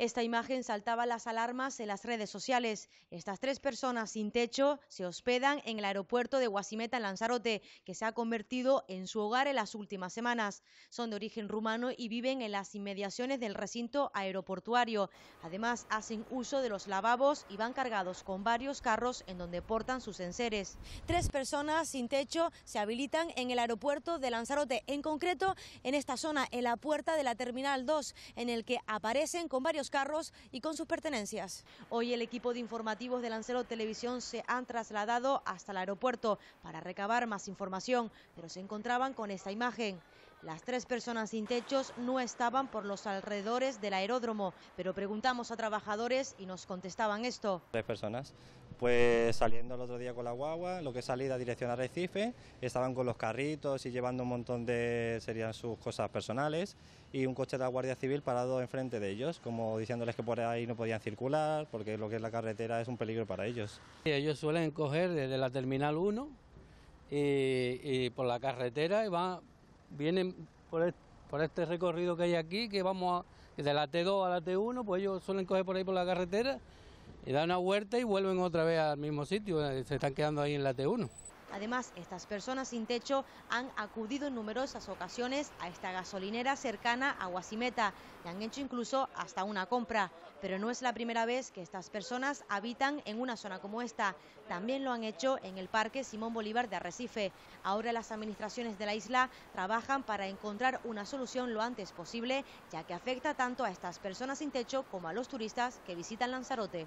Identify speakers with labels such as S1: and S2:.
S1: Esta imagen saltaba las alarmas en las redes sociales. Estas tres personas sin techo se hospedan en el aeropuerto de Guasimeta, en Lanzarote, que se ha convertido en su hogar en las últimas semanas. Son de origen rumano y viven en las inmediaciones del recinto aeroportuario. Además, hacen uso de los lavabos y van cargados con varios carros en donde portan sus enseres. Tres personas sin techo se habilitan en el aeropuerto de Lanzarote, en concreto en esta zona, en la puerta de la Terminal 2, en el que aparecen con varios carros y con sus pertenencias. Hoy el equipo de informativos de Lancero Televisión se han trasladado hasta el aeropuerto para recabar más información, pero se encontraban con esta imagen. Las tres personas sin techos no estaban por los alrededores del aeródromo, pero preguntamos a trabajadores y nos contestaban esto.
S2: Tres personas pues saliendo el otro día con la guagua, lo que es salida dirección a Recife, estaban con los carritos y llevando un montón de, serían sus cosas personales, y un coche de la Guardia Civil parado enfrente de ellos,
S3: como diciéndoles que por ahí no podían
S2: circular, porque lo que es la carretera es un peligro para ellos.
S3: Ellos suelen coger desde la Terminal 1 y, por la carretera y van, vienen por, este recorrido que hay aquí, que vamos a, de la T2 a la T1, pues ellos suelen coger por ahí por la carretera y dan una vuelta y vuelven otra vez al mismo sitio, eh, se están quedando ahí en la T1.
S1: Además, estas personas sin techo han acudido en numerosas ocasiones a esta gasolinera cercana a Guasimeta y han hecho incluso hasta una compra. Pero no es la primera vez que estas personas habitan en una zona como esta. También lo han hecho en el Parque Simón Bolívar de Arrecife. Ahora las administraciones de la isla trabajan para encontrar una solución lo antes posible, ya que afecta tanto a estas personas sin techo como a los turistas que visitan Lanzarote.